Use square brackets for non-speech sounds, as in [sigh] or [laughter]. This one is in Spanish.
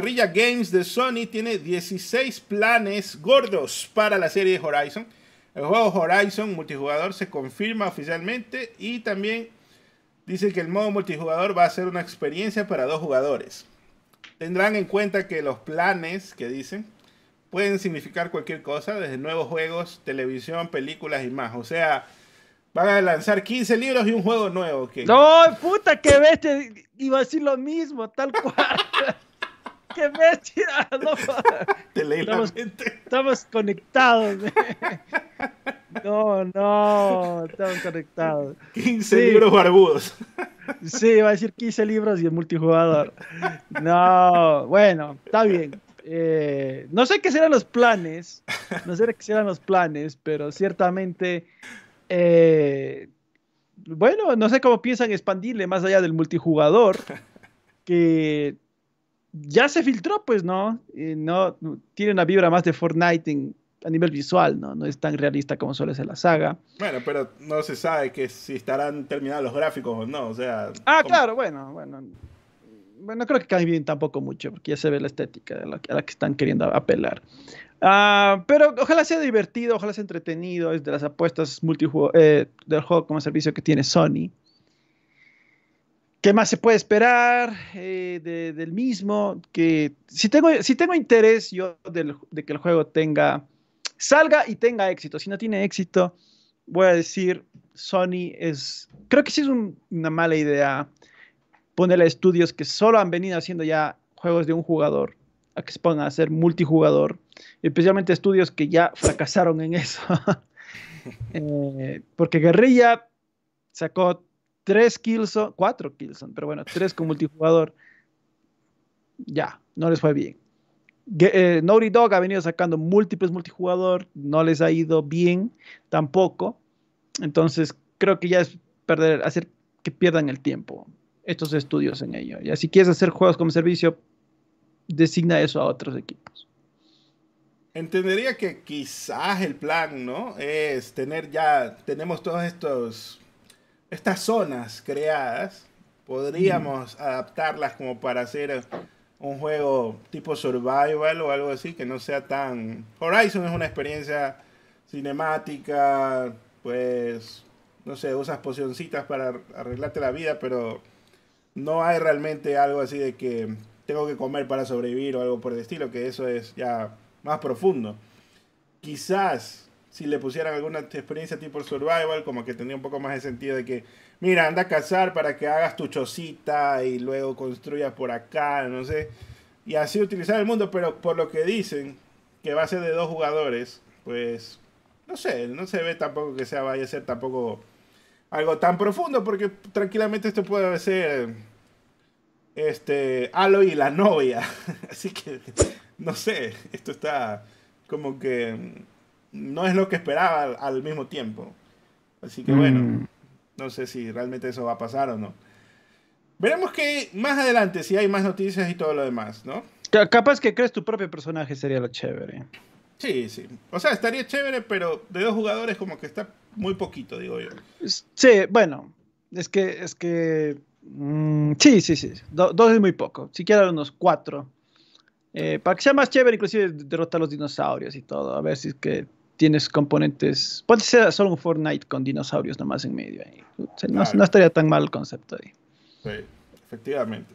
Rilla Games de Sony tiene 16 planes gordos para la serie Horizon. El juego Horizon multijugador se confirma oficialmente y también dice que el modo multijugador va a ser una experiencia para dos jugadores. Tendrán en cuenta que los planes que dicen pueden significar cualquier cosa, desde nuevos juegos, televisión, películas y más. O sea, van a lanzar 15 libros y un juego nuevo. No, puta, que vete, Iba a decir lo mismo, tal cual. [laughs] ¡Qué bestia! No, Te estamos, conectados. No, no, estamos conectados. 15 libros barbudos. Sí, va a decir 15 libros y el multijugador. No, bueno, está bien. Eh, no sé qué serán los planes, no sé qué serán los planes, pero ciertamente, eh, bueno, no sé cómo piensan expandirle más allá del multijugador, que ya se filtró, pues no, y no, tiene una vibra más de Fortnite a nivel visual, ¿no? No es tan realista como suele ser la saga. Bueno, pero no se sabe que si estarán terminados los gráficos o no, o sea... Ah, claro, bueno, bueno. Bueno, creo que cambien tampoco mucho, porque ya se ve la estética a la, la que están queriendo apelar. Ah, pero ojalá sea divertido, ojalá sea entretenido, es de las apuestas multijuego, eh, del juego como servicio que tiene Sony. ¿Qué más se puede esperar eh, del mismo? Que si tengo, si tengo interés yo de que el juego tenga, salga y tenga éxito. Si no tiene éxito, voy a decir, Sony es, creo que sí es una mala idea ponerle estudios que solo han venido haciendo ya juegos de un jugador a que se pongan a hacer multijugador, especialmente estudios que ya fracasaron en eso. [laughs] Eh, porque Guerrilla sacó tres o cuatro kills, pero bueno, tres con multijugador. Ya, no les fue bien. Eh, Dog ha venido sacando múltiples multijugador, no les ha ido bien tampoco. Entonces, creo que ya es perder, hacer que pierdan el tiempo estos estudios en ello. y si quieres hacer juegos como servicio, designa eso a otros equipos. Entendería que quizás el plan, ¿no? Es tener ya, tenemos todos estos estas zonas creadas podríamos adaptarlas como para hacer un juego tipo survival o algo así que no sea tan Horizon es una experiencia cinemática pues no sé usas pocioncitas para arreglarte la vida pero no hay realmente algo así de que tengo que comer para sobrevivir o algo por el estilo que eso es ya más profundo quizás si le pusieran alguna experiencia tipo survival, como que tendría un poco más de sentido de que, mira, anda a cazar para que hagas tu chocita y luego construyas por acá, no sé. Y así utilizar el mundo, pero por lo que dicen, que va a ser de dos jugadores, pues, no sé, no se ve tampoco que sea, vaya a ser tampoco algo tan profundo, porque tranquilamente esto puede ser, este, Aloy y la novia. [laughs] así que, no sé, esto está como que no es lo que esperaba al, mismo tiempo. Así que mm. bueno, no sé si realmente eso va a pasar o no. Veremos que más adelante, si hay más noticias y todo lo demás, ¿no? Capaz que crees tu propio personaje sería lo chévere. Sí, sí. O sea, estaría chévere, pero de dos jugadores como que está muy poquito, digo yo. Sí, bueno, es que, es que, mm, sí, sí, sí. dos es muy poco, siquiera unos cuatro. Eh, para que sea más chévere, inclusive derrotar a los dinosaurios y todo, a ver si es que tienes componentes. Puede ser solo un Fortnite con dinosaurios nomás en medio. Ahí. no, estaría tan mal el concepto ahí. Sí, efectivamente.